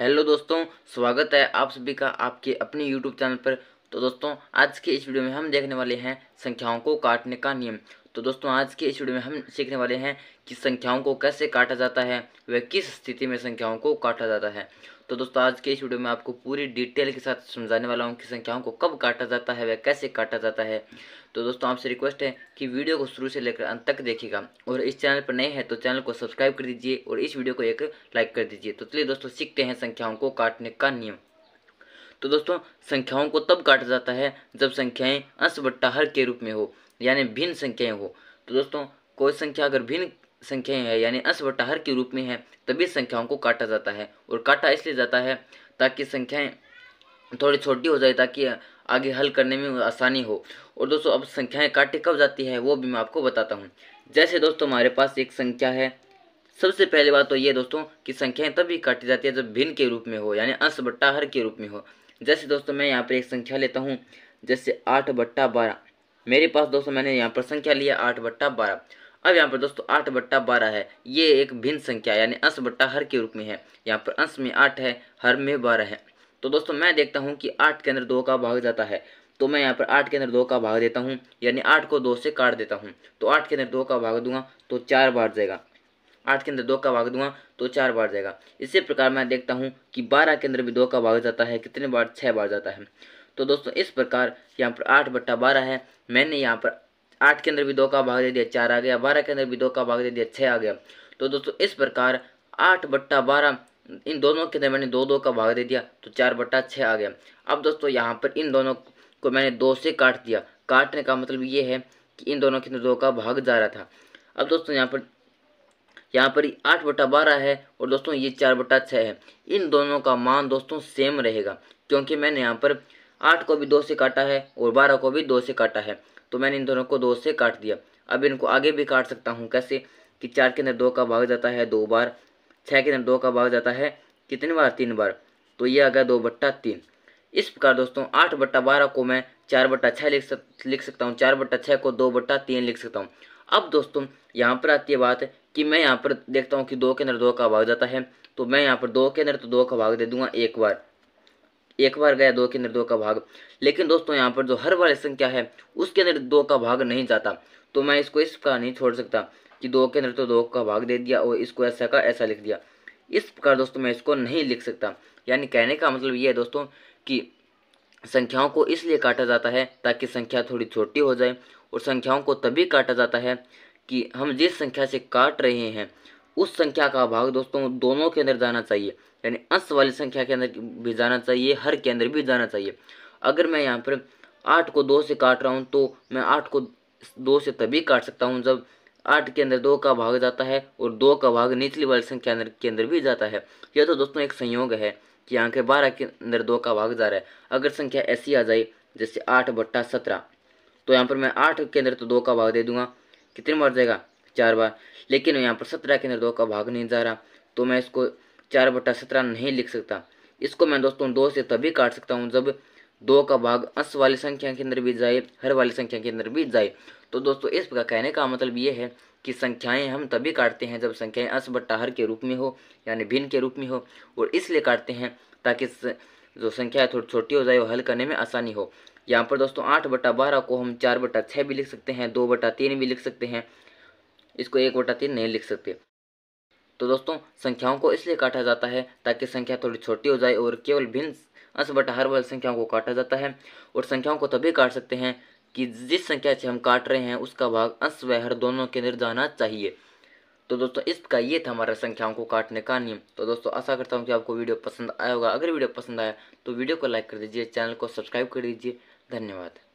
hello दोस्तों स्वागत है आप सभी का आपके अपने यूट्यूब चैनल पर तो दोस्तों आज के इस वीडियो में हम देखने वाले हैं संख्याओं को काटने का नियम तो दोस्तों आज के इस वीडियो में हम सीखने वाले हैं कि संख्याओं को कैसे काटा जाता है वह किस स्थिति में संख्याओं को काटा जाता है तो दोस्तों आज के इस वीडियो में आपको पूरी डिटेल के साथ समझाने वाला हूँ कि संख्याओं को कब काटा जाता है वह कैसे काटा जाता है तो दोस्तों आपसे रिक्वेस्ट है कि वीडियो को शुरू से लेकर अंत तक देखिएगा और इस चैनल पर नए हैं तो चैनल को सब्सक्राइब कर दीजिए और इस वीडियो को एक लाइक कर दीजिए तो चलिए दोस्तों सीखते हैं संख्याओं को काटने का नियम तो दोस्तों संख्याओं को तब काटा जाता है जब संख्याएं अंश बट्टा हर के रूप में हो यानी भिन्न संख्याएं हो तो दोस्तों कोई संख्या अगर भिन्न संख्याएं है यानी अंश बटा हर के रूप में है तभी संख्याओं को काटा जाता है और काटा इसलिए जाता है ताकि संख्याएं थोड़ी छोटी हो जाए ताकि आगे हल करने में आसानी हो और दोस्तों अब संख्याएं काटे कब जाती है वो भी मैं आपको बताता हूँ जैसे दोस्तों हमारे पास एक संख्या है सबसे पहले बात तो ये दोस्तों कि संख्याएं तभी काटी जाती है जब भिन्न के रूप में हो यानी अंश बट्टा हर के रूप में हो जैसे दोस्तों मैं यहाँ पर एक संख्या लेता हूँ जैसे आठ बट्टा बारह मेरे पास दोस्तों मैंने यहाँ पर संख्या लिया आठ बट्टा बारह अब यहाँ पर दोस्तों आठ बट्टा बारह है ये एक भिन्न संख्या यानी अंश बट्टा हर के रूप में है यहाँ पर अंश में आठ है हर में बारह है तो दोस्तों मैं देखता हूँ कि आठ के अंदर दो का भाग जाता है तो मैं यहाँ पर आठ के अंदर दो का भाग देता हूँ यानी आठ को दो से काट देता हूँ तो आठ के अंदर दो का भाग दूंगा तो चार बार जाएगा आठ के अंदर दो का भाग दूंगा तो चार बार जाएगा इसी प्रकार मैं देखता हूँ कि बारह के अंदर भी दो का भाग जाता है कितने बार छः बार जाता है तो दोस्तों इस प्रकार यहाँ पर आठ बट्टा बारह है मैंने यहाँ पर आठ के अंदर भी दो का भाग दे दिया चार आ गया बारह के अंदर भी दो का भाग दे दिया छः आ गया तो दोस्तों इस प्रकार आठ बट्टा बारह इन दोनों के अंदर मैंने दो दो का भाग दे दिया तो चार बट्टा छः आ गया अब दोस्तों यहाँ पर इन दोनों को मैंने दो से काट दिया काटने का मतलब ये है कि इन दोनों के अंदर दो का भाग जा रहा था अब दोस्तों यहाँ पर यहाँ पर आठ बट्टा बारह है और दोस्तों ये चार बट्टा छः है इन दोनों का मान दोस्तों सेम रहेगा क्योंकि मैंने यहाँ पर आठ को भी दो से काटा है और बारह को भी दो से काटा है तो मैंने इन दोनों को दो से काट दिया अब इनको आगे भी काट सकता हूँ कैसे कि चार के अंदर दो का भाग जाता है दो बार छः के अंदर दो का भाग जाता है कितनी बार तीन बार तो ये आ गया दो बट्टा तीन इस प्रकार दोस्तों आठ बट्टा बारह को मैं चार बट्टा छः लिख सक लिख सकता हूँ चार बट्टा छः को दो बट्टा तीन लिख सकता हूँ अब दोस्तों यहाँ पर आती है बात कि मैं यहाँ पर देखता हूँ कि दो के अंदर दो का भाग जाता है तो मैं यहाँ पर दो के अंदर तो दो का भाग दे दूंगा एक बार एक बार गया दो के अंदर दो का भाग लेकिन दोस्तों यहाँ पर जो हर बार संख्या है उसके अंदर दो का भाग नहीं जाता तो मैं इसको इस प्रकार नहीं छोड़ सकता कि दो के अंदर तो दो का भाग दे दिया और इसको ऐसा का ऐसा लिख दिया इस प्रकार दोस्तों मैं इसको नहीं लिख सकता यानी कहने का मतलब ये है दोस्तों कि संख्याओं को इसलिए काटा जाता है ताकि संख्या थोड़ी छोटी हो जाए और संख्याओं को तभी काटा जाता है कि हम जिस संख्या से काट रहे हैं उस संख्या का भाग दोस्तों दोनों के अंदर जाना चाहिए यानी अंश वाली संख्या के अंदर भी जाना चाहिए हर के अंदर भी जाना चाहिए अगर मैं यहाँ पर आठ को दो से काट रहा हूँ तो मैं आठ को दो से तभी काट सकता हूँ जब आठ के अंदर दो का भाग जाता है और दो का भाग निचली वाली संख्या के अंदर भी जाता है यह तो दोस्तों एक संयोग है कि यहाँ के बारह के अंदर दो का भाग जा रहा है अगर संख्या ऐसी आ जाए जैसे आठ बट्टा सत्रह तो यहाँ पर मैं आठ के अंदर तो दो का भाग दे दूंगा कितने बार जाएगा चार बार लेकिन यहाँ पर सत्रह के अंदर दो का भाग नहीं जा रहा तो मैं इसको चार बटा सत्रह नहीं लिख सकता इसको मैं दोस्तों दो से तभी काट सकता हूँ जब दो का भाग अंश वाली संख्या के अंदर भी जाए हर वाली संख्या के अंदर भी जाए तो दोस्तों इस प्रकार कहने का मतलब ये है कि संख्याएं हम तभी काटते हैं जब संख्याएं अंश बट्टा हर के रूप में हो यानी भिन्न के रूप में हो और इसलिए काटते हैं ताकि जो संख्या है थोड़ी छोटी हो जाए और हल करने में आसानी हो यहाँ पर दोस्तों आठ बटा बारह को हम चार बटा छः भी लिख सकते हैं दो बटा तीन भी लिख सकते हैं इसको एक बटा तीन नहीं लिख सकते तो दोस्तों संख्याओं को इसलिए काटा जाता है ताकि संख्या थोड़ी छोटी हो जाए और केवल भिन्न अंश बट हर वाली संख्याओं को काटा जाता है और संख्याओं को तभी काट सकते हैं कि जिस संख्या से हम काट रहे हैं उसका भाग अंश व हर दोनों के अंदर जाना चाहिए तो दोस्तों इसका ये था हमारा संख्याओं को काटने का नियम तो दोस्तों आशा करता हूँ कि आपको वीडियो पसंद आया होगा अगर वीडियो पसंद आया तो वीडियो को लाइक कर दीजिए चैनल को सब्सक्राइब कर दीजिए धन्यवाद